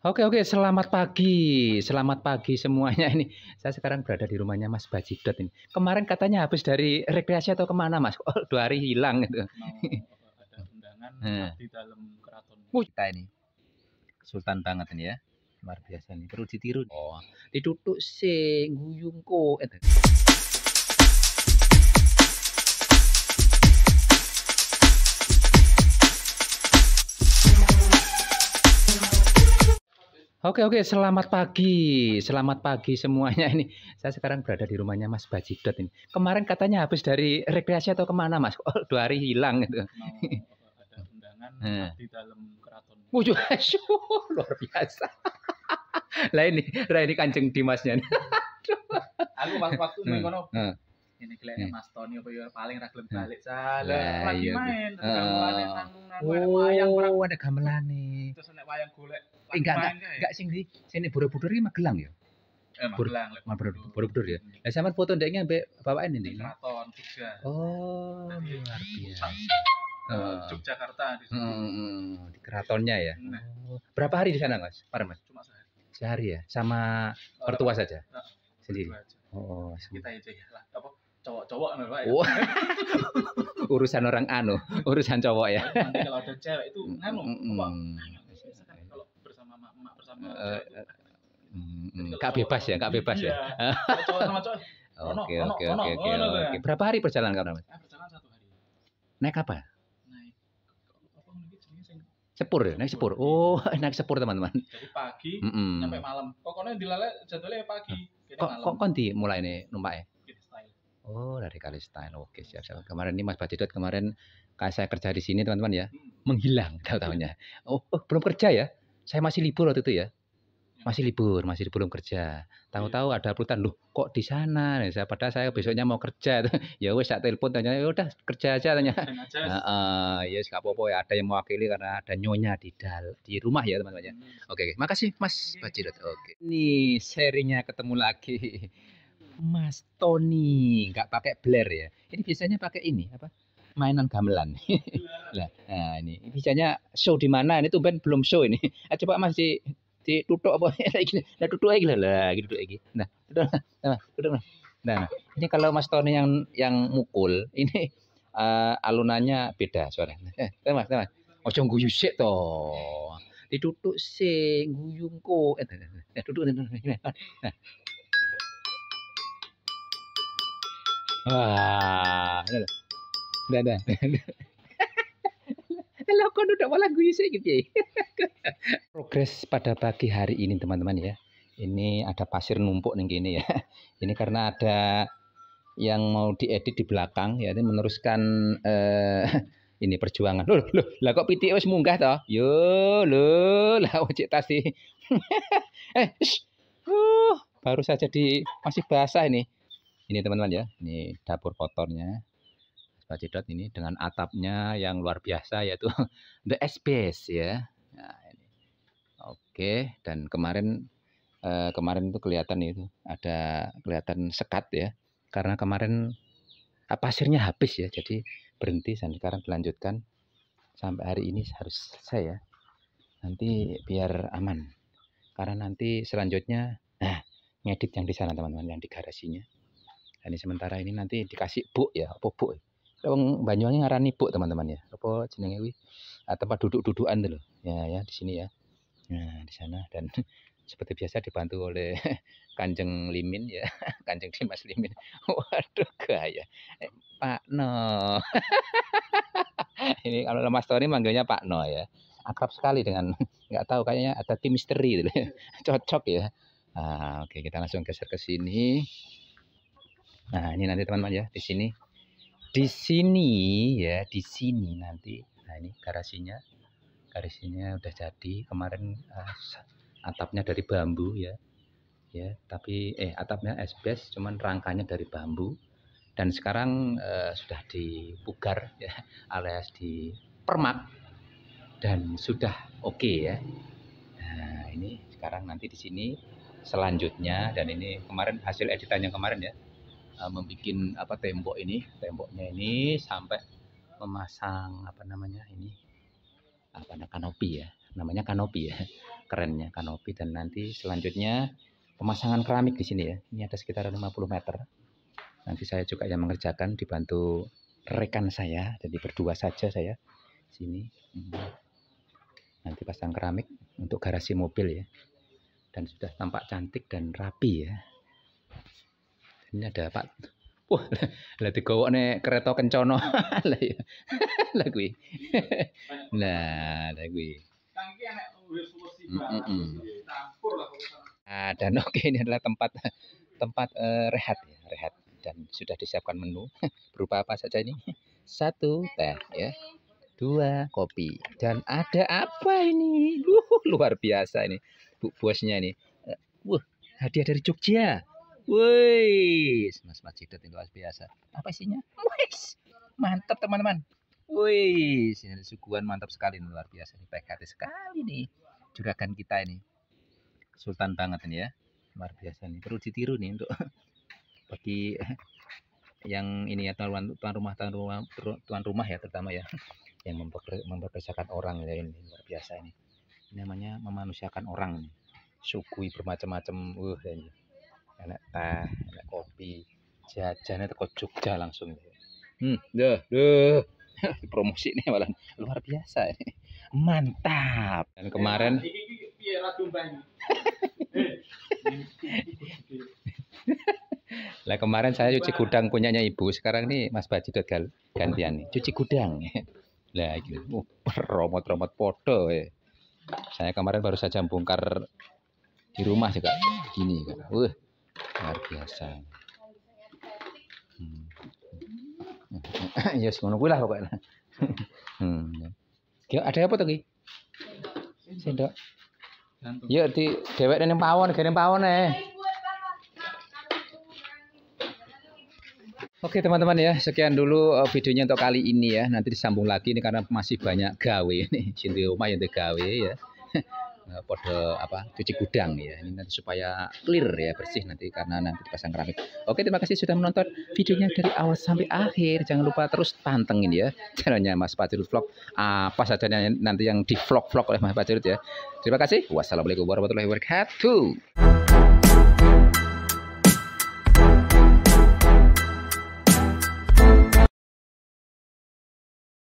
Oke oke, selamat pagi, selamat pagi semuanya ini. Saya sekarang berada di rumahnya Mas Bajidot ini. Kemarin katanya habis dari rekreasi atau kemana Mas? Oh, dua hari hilang gitu. oh, ada undangan nah. di dalam keraton. Uh, ini Sultan banget ini ya, luar biasa ini. Perlu ditiru. Oh, ditutup sih, guyung guyungku. Eh, Oke oke, selamat pagi, selamat pagi semuanya ini. Saya sekarang berada di rumahnya Mas Bajidot ini. Kemarin katanya habis dari rekreasi atau kemana Mas? Oh, dua hari hilang gitu. Oh ada undangan di dalam keraton. Wujud, luar biasa. lah ini, lah ini kanjeng Dimasnya. Aku waktu waktu hmm. ngono. Hmm. Ini kelihatannya Mas Tony apa ya paling ragilem balik salah. Lagi iya, main, Oh, ada gamelan nih. Terus naik wayang golek Eh, enggak enggak ya. enggak sing di sini Borobudur iki Magelang ya. Eh, Magelang. Borobudur ya. Lah sampean foto ndeknya mbek bapak ini. Keraton Jogja. Oh, nah, luar biasa. Oh, Yogyakarta di hmm, hmm, di keratonnya ya. Nah. Oh. Berapa hari di sana, Mas? Par, Mas? Cuma sehari. Sehari ya, sama pertua eh, saja. Nah, Sendiri. Oh, kita aja ya. Lah, apa? cowok-cowok anu Pak. Ya? Wow. urusan orang anu, urusan cowok ya. Nanti kalau ada cewek itu nganu, mm, Enggak eh, bebas ya, enggak bebas ya. Oke, oke, oke, oke, Berapa hari perjalanan kamu? Eh, perjalanan satu hari. Naik apa? sepur ya naik sepur iya. oh naik sepur teman-teman dari pagi mm -mm. sampai malam pokoknya di lale jadwalnya ya pagi kok kok kondi mulai nih numpak ya oh dari kali style oke siap siap kemarin ini Mas Badidot kemarin kayak saya kerja di sini teman-teman ya hmm. menghilang tahu tahunya oh, oh belum kerja ya saya masih libur waktu itu ya hmm. masih libur, masih belum kerja. Tahu-tahu iya. ada perutan loh kok di sana? Nah, saya padahal saya besoknya mau kerja. ya wes saya telepon tanya, ya udah kerja aja tanya. nah, uh, ya yes, apa-apa ya ada yang mewakili karena ada nyonya di dal di rumah ya teman-teman ya. Hmm. Oke, okay, makasih Mas iya, iya. okay. Oke. Okay. ini serinya ketemu lagi. Mas Tony nggak pakai bler ya. Ini biasanya pakai ini apa? Mainan gamelan. Lah, nah ini bisanya show di mana? Ini tuh band belum show ini. Ah, coba Mas di di tutuk apa lagi. Nah, tutuk lagi lah, gitu lagi. Nah, udah nah, udah nah. Nah, ini kalau Mas Tony yang yang mukul, ini uh, alunannya beda suara, Eh, nah, nah, Mas, oh nah, jangan guyu sik to. Ditutuk sik guyungku. Eh, duduk Nah. Wah, ini dah Dadah kok udah malah gue sih gitu ya. Progres pada pagi hari ini teman-teman ya. Ini ada pasir numpuk nih gini ya. Ini karena ada yang mau diedit di belakang ya ini meneruskan eh, ini perjuangan. Loh, loh, lah kok PTO e wis munggah toh? Yo, lo lah ojek tas eh, shh. Uh, baru saja di masih basah ini. Ini teman-teman ya. Ini dapur kotornya. Bajedot ini dengan atapnya yang luar biasa yaitu The Space ya. Nah, ini. Oke, dan kemarin eh, kemarin itu kelihatan itu ada kelihatan sekat ya. Karena kemarin apa eh, pasirnya habis ya, jadi berhenti dan sekarang dilanjutkan sampai hari ini harus selesai ya. Nanti biar aman. Karena nanti selanjutnya nah ngedit yang di sana teman-teman yang di garasinya. Dan ini sementara ini nanti dikasih buk ya, apa Ya wong Banyuwangi ngarani buk teman-teman ya. Apa jenenge kuwi? Nah, tempat duduk-dudukan dulu. Ya ya di sini ya. Nah, di sana dan seperti biasa dibantu oleh Kanjeng Limin ya, Kanjeng Dimas Limin. Waduh gaya. Eh, Pak No. ini kalau lemas Tony manggilnya Pak No ya. Akrab sekali dengan nggak tahu kayaknya ada tim misteri gitu. Cocok ya. Nah, oke kita langsung geser ke sini. Nah, ini nanti teman-teman ya di sini di sini ya di sini nanti nah ini garasinya garasinya udah jadi kemarin uh, atapnya dari bambu ya ya tapi eh atapnya SBS, cuman rangkanya dari bambu dan sekarang uh, sudah dipugar ya alias permak dan sudah oke okay, ya nah ini sekarang nanti di sini selanjutnya dan ini kemarin hasil editannya kemarin ya Eh, membikin membuat apa tembok ini temboknya ini sampai memasang apa namanya ini apa namanya kanopi ya namanya kanopi ya kerennya kanopi dan nanti selanjutnya pemasangan keramik di sini ya ini ada sekitar 50 meter nanti saya juga yang mengerjakan dibantu rekan saya jadi berdua saja saya sini hmm. nanti pasang keramik untuk garasi mobil ya dan sudah tampak cantik dan rapi ya ini ada apa? Wah, lah nih kereta kencono. Lah ya. Lah kuwi. Nah, lah kuwi. Nah, dan oke ini adalah tempat tempat uh, rehat ya, rehat dan sudah disiapkan menu berupa apa saja ini? Satu teh ya, dua kopi dan ada apa ini? Uh, luar biasa ini bu bosnya ini. Eh, uh, wah hadiah dari Jogja. Wih, mas mas jidat luar biasa. Apa isinya? Wih, mantap teman-teman. Wih, sinyal suguhan mantap sekali luar biasa. Ini PKT sekali nih juragan kita ini. Sultan banget ini ya, luar biasa nih. Perlu ditiru nih untuk bagi yang ini ya tuan rumah tuan rumah tuan rumah ya terutama ya yang memperkerjakan orang ya ini luar biasa ini. namanya memanusiakan orang nih. bermacam-macam. Uh, ini enak teh enak kopi jajannya teko Jogja langsung hmm deh ya, ya. deh promosi nih malah luar biasa ini mantap dan kemarin iya. lah kemarin saya cuci gudang punyanya ibu sekarang nih Mas Baji gagal gantian nih cuci gudang lah gitu oh, romot romot foto ya saya kemarin baru saja bongkar di rumah juga gini uh luar biasa hmm. ya semono kuwi lah pokoknya hmm. Ya. ada apa tuh sendok ya di dewek yang pawon gak pawon eh Oke teman-teman ya, sekian dulu eh, videonya untuk kali ini ya. Nanti disambung lagi ini karena masih banyak gawe ini Cinti rumah yang gawe ya. Eh, pada apa cuci gudang ya ini nanti supaya clear ya bersih nanti karena nanti dipasang keramik oke terima kasih sudah menonton videonya dari awal sampai akhir jangan lupa terus pantengin ya channelnya Mas Pacirut Vlog apa saja nanti yang di vlog-vlog oleh Mas Pacirut ya terima kasih wassalamualaikum warahmatullahi wabarakatuh